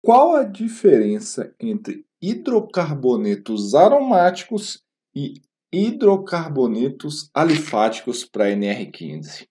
Qual a diferença entre hidrocarbonetos aromáticos e hidrocarbonetos alifáticos para NR15?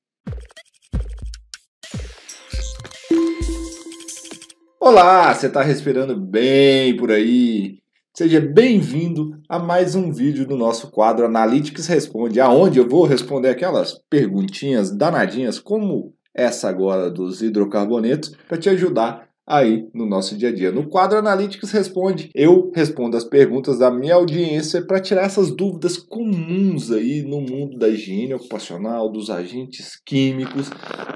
Olá, você está respirando bem por aí? Seja bem-vindo a mais um vídeo do nosso quadro Analytics Responde, aonde eu vou responder aquelas perguntinhas danadinhas como essa agora dos hidrocarbonetos para te ajudar aí no nosso dia a dia. No quadro Analytics Responde, eu respondo as perguntas da minha audiência para tirar essas dúvidas comuns aí no mundo da higiene ocupacional, dos agentes químicos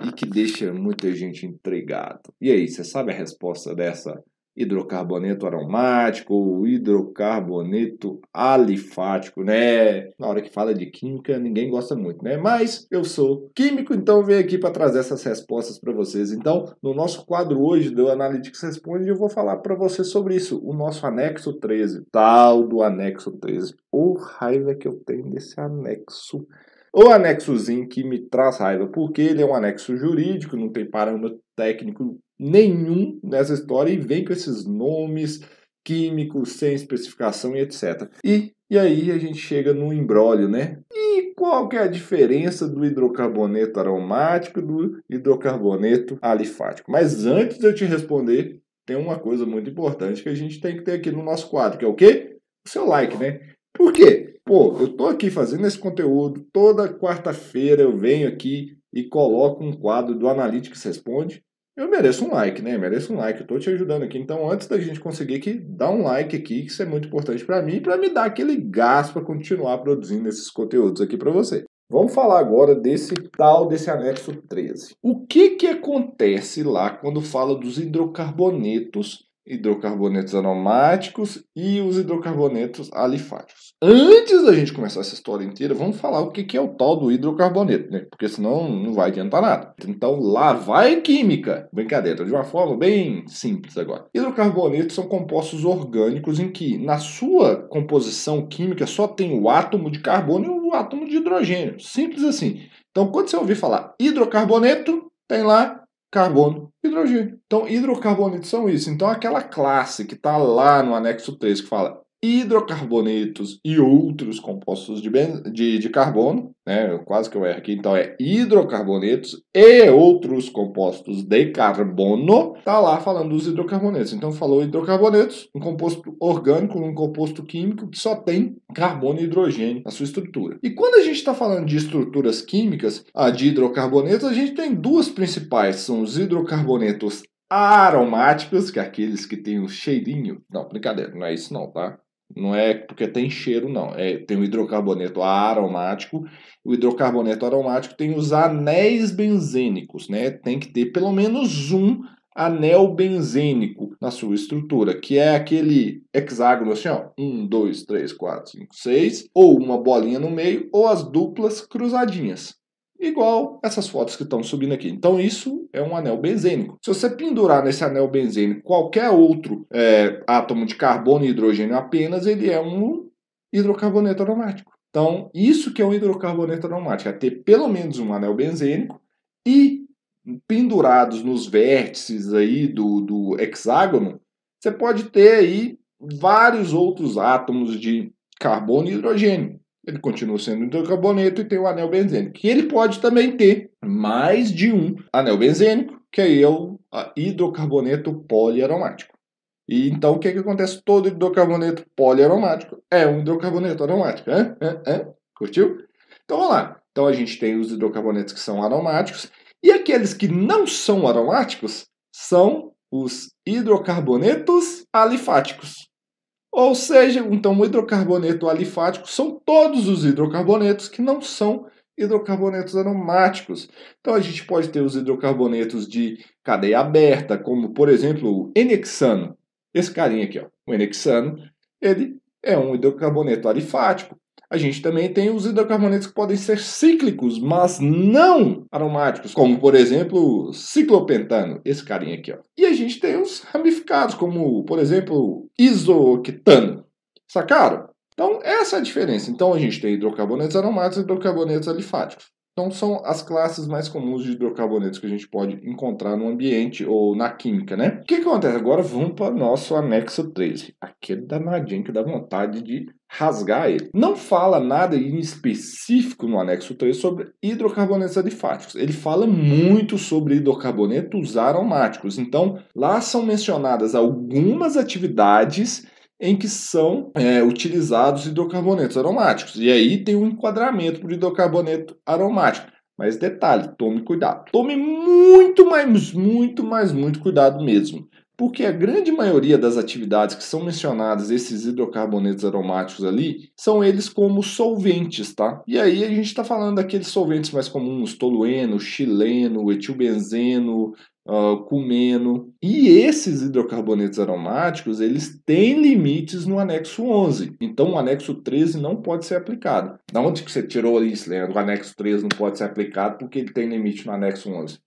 e que deixa muita gente entregado. E aí, você sabe a resposta dessa hidrocarboneto aromático ou hidrocarboneto alifático, né? Na hora que fala de química, ninguém gosta muito, né? Mas eu sou químico, então venho aqui para trazer essas respostas para vocês. Então, no nosso quadro hoje do Analytics Responde, eu vou falar para você sobre isso, o nosso anexo 13, tal do anexo 13. O oh, raiva que eu tenho desse anexo o anexozinho que me traz raiva, porque ele é um anexo jurídico, não tem parâmetro técnico nenhum nessa história e vem com esses nomes químicos sem especificação e etc. E, e aí a gente chega no embrólio, né? E qual que é a diferença do hidrocarboneto aromático e do hidrocarboneto alifático? Mas antes de eu te responder, tem uma coisa muito importante que a gente tem que ter aqui no nosso quadro, que é o quê? O seu like, né? Por quê? pô, eu tô aqui fazendo esse conteúdo, toda quarta-feira eu venho aqui e coloco um quadro do Analytics Responde, eu mereço um like, né? Eu mereço um like, eu tô te ajudando aqui. Então, antes da gente conseguir que dá um like aqui, que isso é muito importante para mim, para me dar aquele gás para continuar produzindo esses conteúdos aqui para você. Vamos falar agora desse tal desse anexo 13. O que que acontece lá quando fala dos hidrocarbonetos hidrocarbonetos aromáticos e os hidrocarbonetos alifáticos. Antes da gente começar essa história inteira, vamos falar o que é o tal do hidrocarboneto, né? Porque senão não vai adiantar nada. Então lá vai química! Brincadeira, de uma forma bem simples agora. Hidrocarbonetos são compostos orgânicos em que, na sua composição química, só tem o átomo de carbono e o átomo de hidrogênio. Simples assim. Então, quando você ouvir falar hidrocarboneto, tem lá carbono, hidrogênio. Então, hidrocarbonetos são isso. Então, aquela classe que está lá no anexo 3 que fala hidrocarbonetos e outros compostos de, de, de carbono, né? quase que eu erro aqui, então é hidrocarbonetos e outros compostos de carbono, tá lá falando dos hidrocarbonetos. Então falou hidrocarbonetos, um composto orgânico, um composto químico que só tem carbono e hidrogênio na sua estrutura. E quando a gente está falando de estruturas químicas, a de hidrocarbonetos, a gente tem duas principais, são os hidrocarbonetos aromáticos, que é aqueles que têm o um cheirinho. Não, brincadeira, não é isso não, tá? Não é porque tem cheiro, não. É, tem o hidrocarboneto aromático. O hidrocarboneto aromático tem os anéis benzênicos, né? Tem que ter pelo menos um anel benzênico na sua estrutura, que é aquele hexágono assim, ó, 1, 2, 3, 4, 5, 6, ou uma bolinha no meio, ou as duplas cruzadinhas igual essas fotos que estão subindo aqui. Então isso é um anel benzênico. Se você pendurar nesse anel benzênico qualquer outro é, átomo de carbono e hidrogênio apenas, ele é um hidrocarboneto aromático. Então isso que é um hidrocarboneto aromático, é ter pelo menos um anel benzênico e pendurados nos vértices aí do, do hexágono, você pode ter aí vários outros átomos de carbono e hidrogênio. Ele continua sendo hidrocarboneto e tem o anel benzênico. E ele pode também ter mais de um anel benzênico, que aí é o hidrocarboneto poliaromático. E então o que, é que acontece? Todo hidrocarboneto poliaromático é um hidrocarboneto aromático. Hã? Curtiu? Então vamos lá. Então a gente tem os hidrocarbonetos que são aromáticos, e aqueles que não são aromáticos são os hidrocarbonetos alifáticos. Ou seja, então o hidrocarboneto alifático são todos os hidrocarbonetos que não são hidrocarbonetos aromáticos. Então a gente pode ter os hidrocarbonetos de cadeia aberta, como por exemplo o enexano. Esse carinha aqui, ó, o enexano, ele é um hidrocarboneto alifático a gente também tem os hidrocarbonetos que podem ser cíclicos, mas não aromáticos, como por exemplo o ciclopentano, esse carinha aqui. Ó. E a gente tem os ramificados, como por exemplo isoctano. Sacaram? Então, essa é a diferença. Então, a gente tem hidrocarbonetos aromáticos e hidrocarbonetos alifáticos. Então, são as classes mais comuns de hidrocarbonetos que a gente pode encontrar no ambiente ou na química, né? O que, que acontece? Agora vamos para o nosso anexo 13. Aquele é danadinho que dá vontade de rasgar ele. Não fala nada em específico no anexo 3 sobre hidrocarbonetos alifáticos. Ele fala muito sobre hidrocarbonetos aromáticos. Então, lá são mencionadas algumas atividades em que são é, utilizados hidrocarbonetos aromáticos. E aí tem um enquadramento para o hidrocarboneto aromático. Mas detalhe, tome cuidado. Tome muito, mas muito, mas muito cuidado mesmo porque a grande maioria das atividades que são mencionadas, esses hidrocarbonetos aromáticos ali, são eles como solventes, tá? E aí a gente está falando daqueles solventes mais comuns, tolueno, chileno, etilbenzeno, uh, cumeno. E esses hidrocarbonetos aromáticos, eles têm limites no anexo 11. Então o anexo 13 não pode ser aplicado. Da onde que você tirou isso, Leandro? O anexo 13 não pode ser aplicado porque ele tem limite no anexo 11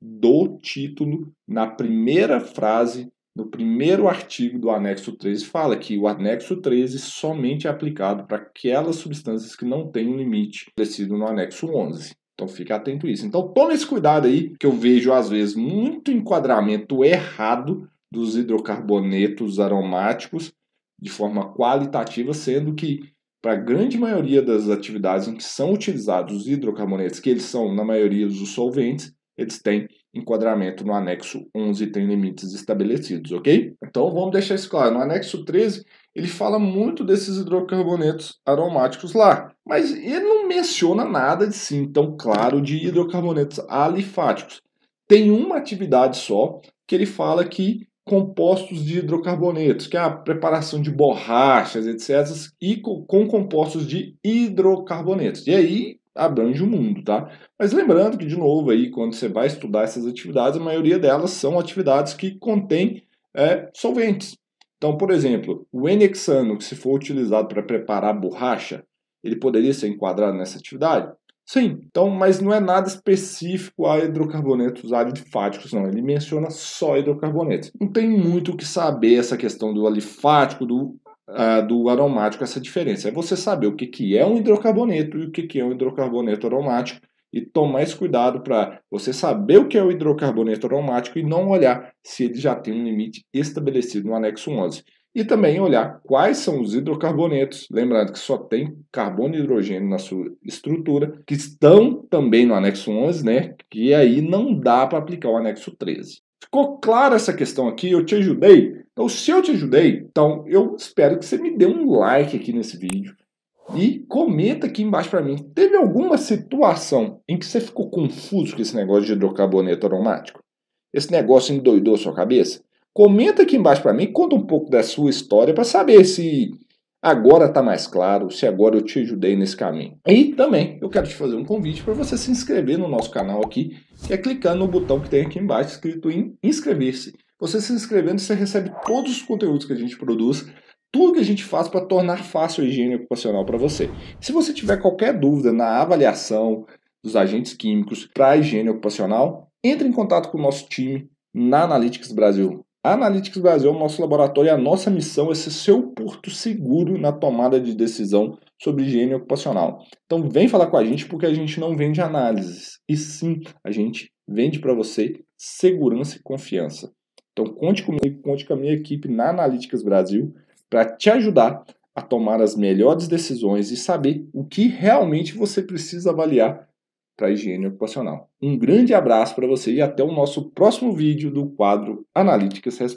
do título, na primeira frase, no primeiro artigo do anexo 13, fala que o anexo 13 somente é aplicado para aquelas substâncias que não têm um limite estabelecido no anexo 11. Então fique atento a isso. Então tome esse cuidado aí, que eu vejo às vezes muito enquadramento errado dos hidrocarbonetos aromáticos de forma qualitativa, sendo que para a grande maioria das atividades em que são utilizados os hidrocarbonetos, que eles são na maioria os solventes, eles têm enquadramento no anexo 11 tem limites estabelecidos, ok? Então vamos deixar isso claro. No anexo 13, ele fala muito desses hidrocarbonetos aromáticos lá, mas ele não menciona nada de sim tão claro de hidrocarbonetos alifáticos. Tem uma atividade só que ele fala que compostos de hidrocarbonetos, que é a preparação de borrachas, etc., e com, com compostos de hidrocarbonetos. E aí abrange o mundo, tá? Mas lembrando que, de novo, aí, quando você vai estudar essas atividades, a maioria delas são atividades que contêm é, solventes. Então, por exemplo, o N-hexano, que se for utilizado para preparar borracha, ele poderia ser enquadrado nessa atividade? Sim, então, mas não é nada específico a hidrocarbonetos alifáticos, não. Ele menciona só hidrocarbonetos. Não tem muito o que saber essa questão do alifático, do ah, do aromático essa diferença. É você saber o que, que é um hidrocarboneto e o que, que é um hidrocarboneto aromático e tomar esse cuidado para você saber o que é o hidrocarboneto aromático e não olhar se ele já tem um limite estabelecido no anexo 11. E também olhar quais são os hidrocarbonetos, lembrando que só tem carbono e hidrogênio na sua estrutura, que estão também no anexo 11, né? Que aí não dá para aplicar o anexo 13. Ficou clara essa questão aqui? Eu te ajudei? Então, se eu te ajudei, então eu espero que você me dê um like aqui nesse vídeo e comenta aqui embaixo para mim. Teve alguma situação em que você ficou confuso com esse negócio de hidrocarboneto aromático? Esse negócio endoidou a sua cabeça? Comenta aqui embaixo para mim, conta um pouco da sua história para saber se agora está mais claro, se agora eu te ajudei nesse caminho. E também eu quero te fazer um convite para você se inscrever no nosso canal aqui, que é clicando no botão que tem aqui embaixo escrito em inscrever-se. Você se inscrevendo, você recebe todos os conteúdos que a gente produz, tudo que a gente faz para tornar fácil a higiene ocupacional para você. Se você tiver qualquer dúvida na avaliação dos agentes químicos para a higiene ocupacional, entre em contato com o nosso time na Analytics Brasil. A Analytics Brasil é o nosso laboratório e a nossa missão é ser seu porto seguro na tomada de decisão sobre higiene ocupacional. Então vem falar com a gente porque a gente não vende análises, e sim, a gente vende para você segurança e confiança. Então conte comigo, conte com a minha equipe na Analíticas Brasil para te ajudar a tomar as melhores decisões e saber o que realmente você precisa avaliar para a higiene ocupacional. Um grande abraço para você e até o nosso próximo vídeo do quadro Analíticas. Responsável.